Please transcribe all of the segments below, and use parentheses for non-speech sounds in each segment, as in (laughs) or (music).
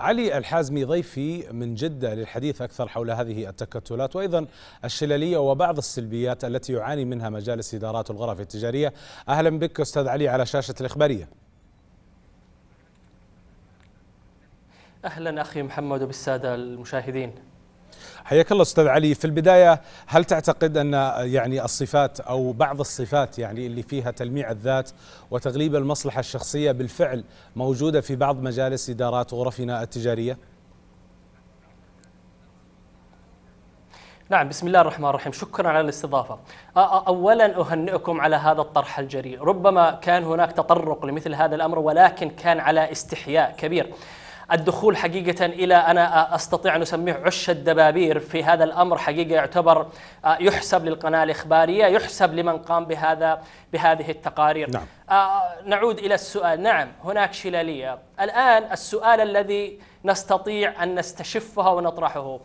علي الحازمي ضيفي من جدة للحديث أكثر حول هذه التكتلات وأيضا الشللية وبعض السلبيات التي يعاني منها مجالس إدارات الغرف التجارية أهلا بك أستاذ علي على شاشة الإخبارية أهلا أخي محمد وبالسادة المشاهدين حياك الله استاذ علي في البدايه هل تعتقد ان يعني الصفات او بعض الصفات يعني اللي فيها تلميع الذات وتغليب المصلحه الشخصيه بالفعل موجوده في بعض مجالس ادارات غرفنا التجاريه؟ نعم بسم الله الرحمن الرحيم شكرا على الاستضافة أولا أهنئكم على هذا الطرح الجريء ربما كان هناك تطرق لمثل هذا الأمر ولكن كان على استحياء كبير الدخول حقيقة إلى أنا أستطيع أن أسميه عش الدبابير في هذا الأمر حقيقة يعتبر آه، يحسب للقناة الإخبارية يحسب لمن قام بهذا بهذه التقارير نعم. آه، نعود إلى السؤال نعم هناك شلالية الآن السؤال الذي نستطيع أن نستشفها ونطرحه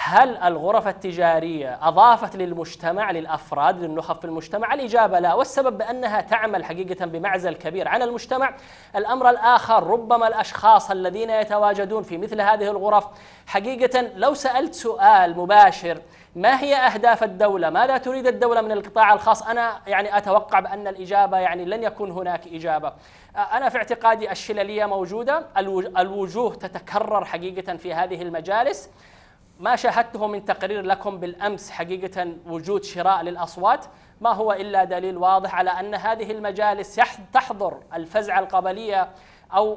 هل الغرف التجارية أضافت للمجتمع للأفراد للنخب في المجتمع؟ الإجابة لا والسبب بأنها تعمل حقيقة بمعزل كبير عن المجتمع الأمر الآخر ربما الأشخاص الذين يتواجدون في مثل هذه الغرف حقيقة لو سألت سؤال مباشر ما هي أهداف الدولة؟ ماذا تريد الدولة من القطاع الخاص؟ أنا يعني أتوقع بأن الإجابة يعني لن يكون هناك إجابة. أنا في اعتقادي الشللية موجودة، الوجوه تتكرر حقيقة في هذه المجالس. ما شاهدته من تقرير لكم بالأمس حقيقة وجود شراء للأصوات ما هو إلا دليل واضح على أن هذه المجالس تحضر الفزعة القبلية أو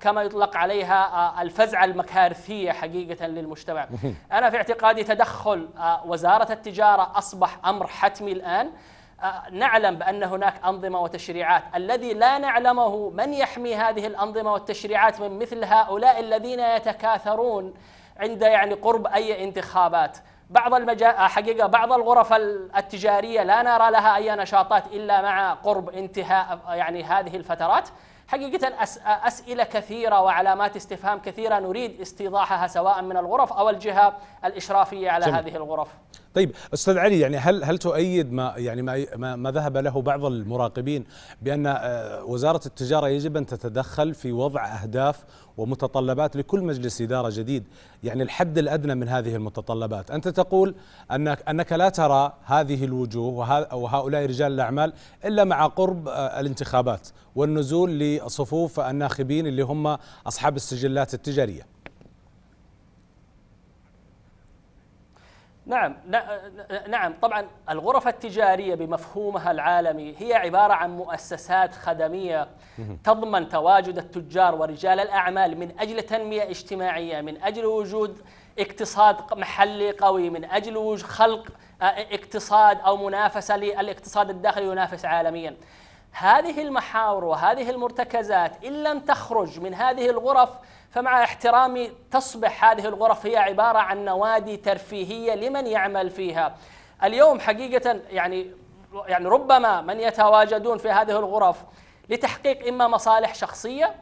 كما يطلق عليها الفزعة المكارثية حقيقة للمجتمع (laughs) أنا في اعتقادي تدخل وزارة التجارة أصبح أمر حتمي الآن نعلم بأن هناك أنظمة وتشريعات الذي لا نعلمه من يحمي هذه الأنظمة والتشريعات من مثل هؤلاء الذين يتكاثرون عند يعني قرب أي انتخابات بعض المجا... آه، حقيقة بعض الغرف التجارية لا نرى لها أي نشاطات إلا مع قرب انتهاء يعني هذه الفترات حقيقة أسئلة كثيرة وعلامات استفهام كثيرة نريد استيضاحها سواء من الغرف أو الجهة الإشرافية على جميل. هذه الغرف طيب استاذ علي يعني هل هل تؤيد ما يعني ما ما ذهب له بعض المراقبين بان آه، وزاره التجاره يجب ان تتدخل في وضع اهداف ومتطلبات لكل مجلس اداره جديد، يعني الحد الادنى من هذه المتطلبات، انت تقول انك انك لا ترى هذه الوجوه وهؤلاء رجال الاعمال الا مع قرب آه، الانتخابات والنزول لصفوف الناخبين اللي هم اصحاب السجلات التجاريه. نعم نعم طبعا الغرف التجاريه بمفهومها العالمي هي عباره عن مؤسسات خدميه تضمن تواجد التجار ورجال الاعمال من اجل تنميه اجتماعيه من اجل وجود اقتصاد محلي قوي من اجل خلق اقتصاد او منافسه للاقتصاد الداخلي ينافس عالميا هذه المحاور وهذه المرتكزات إن لم تخرج من هذه الغرف فمع احترامي تصبح هذه الغرف هي عبارة عن نوادي ترفيهية لمن يعمل فيها اليوم حقيقة يعني يعني ربما من يتواجدون في هذه الغرف لتحقيق إما مصالح شخصية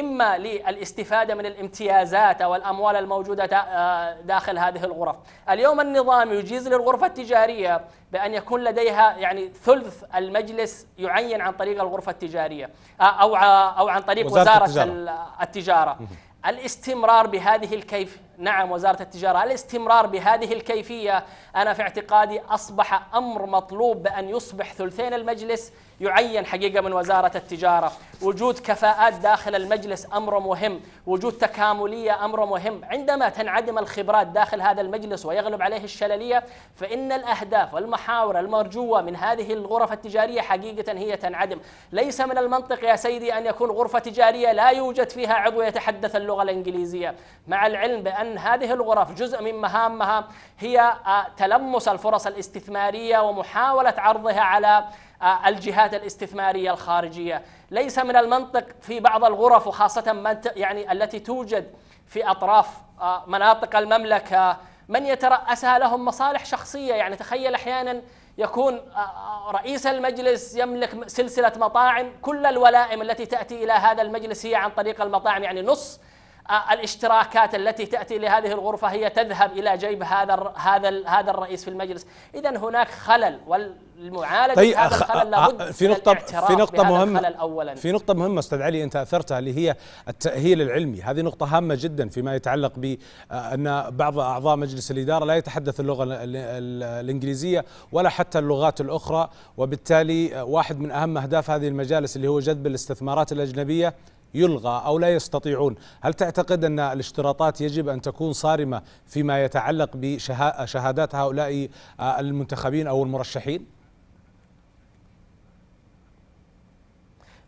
إما للاستفادة من الامتيازات أو الأموال الموجودة آه، داخل هذه الغرف اليوم النظام يجيز للغرفة التجارية بأن يكون لديها يعني ثلث المجلس يعين عن طريق الغرفة التجارية آه، أو أو عن طريق وزارة, وزارة التجارة, التجارة. الاستمرار بهذه الكيف نعم وزارة التجارة الاستمرار بهذه الكيفية أنا في اعتقادي أصبح أمر مطلوب بأن يصبح ثلثين المجلس يعين حقيقة من وزارة التجارة وجود كفاءات داخل المجلس أمر مهم وجود تكاملية أمر مهم عندما تنعدم الخبرات داخل هذا المجلس ويغلب عليه الشللية فإن الأهداف والمحاور المرجوة من هذه الغرف التجارية حقيقة هي تنعدم ليس من المنطق يا سيدي أن يكون غرفة تجارية لا يوجد فيها عضو يتحدث اللغة الإنجليزية مع العلم بأن أن هذه الغرف جزء من مهامها هي آه، تلمس الفرص الاستثمارية ومحاولة عرضها على آه، الجهات الاستثمارية الخارجية ليس من المنطق في بعض الغرف وخاصة يعني التي توجد في أطراف آه، مناطق المملكة من يترأسها لهم مصالح شخصية يعني تخيل أحيانا يكون رئيس المجلس يملك سلسلة مطاعم كل الولائم التي تأتي إلى هذا المجلس هي عن طريق المطاعم يعني نص آه، الاشتراكات التي تاتي لهذه الغرفه هي تذهب الى جيب هذا هذا هذا الرئيس في المجلس، اذا هناك خلل والمعالجه طيب هذا الخلل لابد في نقطه في نقطه مهمه أولا. في نقطه مهمه استاذ علي انت اثرتها اللي هي التاهيل العلمي، هذه نقطه هامه جدا فيما يتعلق بان آه، بعض اعضاء مجلس الاداره لا يتحدث اللغه الانجليزيه ولا حتى اللغات الاخرى، وبالتالي آه، واحد من اهم اهداف هذه المجالس اللي هو جذب الاستثمارات الاجنبيه يلغى أو لا يستطيعون هل تعتقد أن الاشتراطات يجب أن تكون صارمة فيما يتعلق بشهادات هؤلاء المنتخبين أو المرشحين؟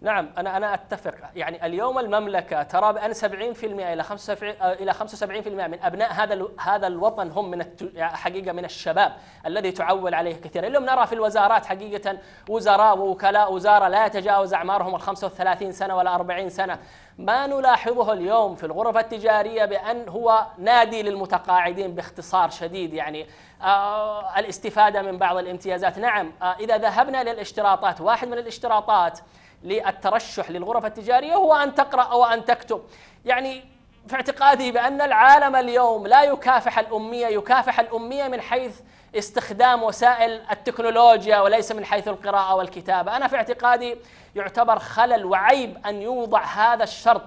نعم انا انا اتفق يعني اليوم المملكه ترى بان 70% الى 75 الى 75% من ابناء هذا هذا الوطن هم من حقيقه من الشباب الذي تعول عليه كثيرا اليوم نرى في الوزارات حقيقه وزراء ووكلاء وزاره لا يتجاوز اعمارهم ال 35 سنه ولا 40 سنه ما نلاحظه اليوم في الغرف التجارية بأن هو نادي للمتقاعدين باختصار شديد يعني آه الاستفادة من بعض الامتيازات نعم آه إذا ذهبنا للاشتراطات واحد من الاشتراطات للترشح للغرف التجارية هو أن تقرأ أو أن تكتب يعني في اعتقادي بأن العالم اليوم لا يكافح الأمية يكافح الأمية من حيث استخدام وسائل التكنولوجيا وليس من حيث القراءة والكتابة أنا في اعتقادي يعتبر خلل وعيب أن يوضع هذا الشرط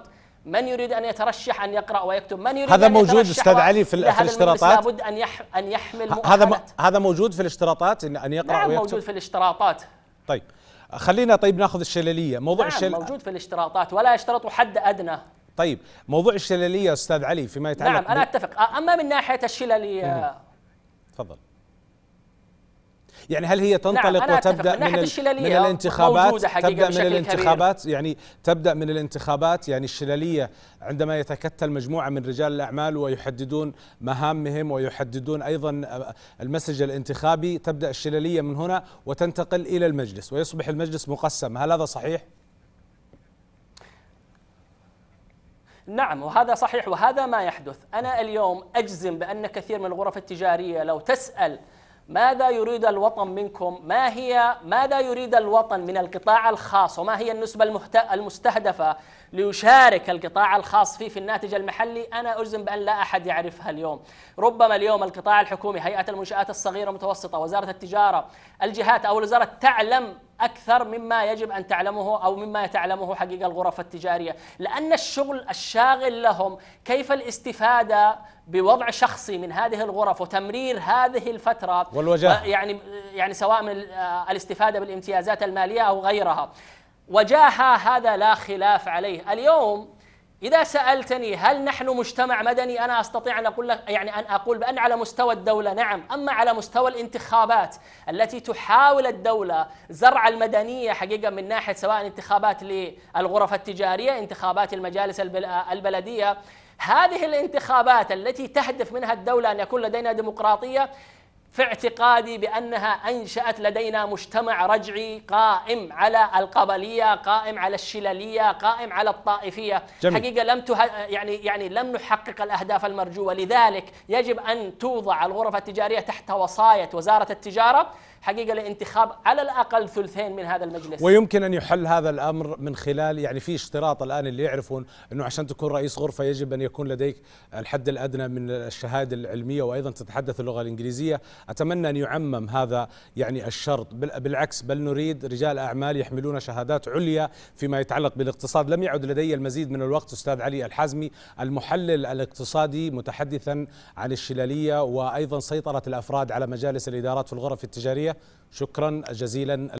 من يريد ان يترشح ان يقرا ويكتب من يريد هذا أن موجود استاذ علي في, في الاشتراطات لابد ان يح ان يحمل هذا هذا موجود في الاشتراطات ان ان يقرا نعم ويكتب موجود في الاشتراطات طيب خلينا طيب ناخذ الشلليه موضوع نعم الشل... موجود في الاشتراطات ولا يشترط حد ادنى طيب موضوع الشلليه استاذ علي فيما يتعلق نعم انا اتفق اما من ناحيه الشلليه تفضل يعني هل هي نعم، تنطلق نعم وتبدا من, من, من الانتخابات تبدا من الانتخابات كبير. يعني تبدا من الانتخابات يعني الشلاليه عندما يتكتل مجموعه من رجال الاعمال ويحددون مهامهم ويحددون ايضا المسج الانتخابي تبدا الشلاليه من هنا وتنتقل الى المجلس ويصبح المجلس مقسم هل هذا صحيح؟ نعم وهذا صحيح وهذا ما يحدث أنا اليوم أجزم بأن كثير من الغرف التجارية لو تسأل ماذا يريد الوطن منكم ما هي ماذا يريد الوطن من القطاع الخاص وما هي النسبة المستهدفة ليشارك القطاع الخاص فيه في الناتج المحلي أنا أجزم بأن لا أحد يعرفها اليوم ربما اليوم القطاع الحكومي هيئة المنشآت الصغيرة والمتوسطة وزارة التجارة الجهات أو الوزارة تعلم أكثر مما يجب أن تعلمه أو مما تعلمه حقيقة الغرف التجارية لأن الشغل الشاغل لهم كيف الاستفادة بوضع شخصي من هذه الغرف وتمرير هذه الفترة والوجاهة يعني يعني سواء من آه، الاستفادة بالامتيازات المالية أو غيرها وجاهة هذا لا خلاف عليه اليوم إذا سألتني هل نحن مجتمع مدني أنا أستطيع أن أقول لك يعني أن أقول بأن على مستوى الدولة نعم، أما على مستوى الانتخابات التي تحاول الدولة زرع المدنية حقيقة من ناحية سواء انتخابات للغرف التجارية، انتخابات المجالس البلدية، هذه الانتخابات التي تهدف منها الدولة أن يكون لدينا ديمقراطية في اعتقادي بأنها أنشأت لدينا مجتمع رجعي قائم على القبلية قائم على الشللية قائم على الطائفية جميل. حقيقة لم تها... يعني يعني لم نحقق الأهداف المرجوة لذلك يجب أن توضع الغرف التجارية تحت وصاية وزارة التجارة حقيقه لانتخاب على الاقل ثلثين من هذا المجلس ويمكن ان يحل هذا الامر من خلال يعني في اشتراط الان اللي يعرفون انه عشان تكون رئيس غرفه يجب ان يكون لديك الحد الادنى من الشهاده العلميه وايضا تتحدث اللغه الانجليزيه اتمنى ان يعمم هذا يعني الشرط بالعكس بل نريد رجال اعمال يحملون شهادات عليا فيما يتعلق بالاقتصاد لم يعد لدي المزيد من الوقت استاذ علي الحازمي المحلل الاقتصادي متحدثا عن الشلاليه وايضا سيطره الافراد على مجالس الادارات في الغرف التجاريه شكرا جزيلا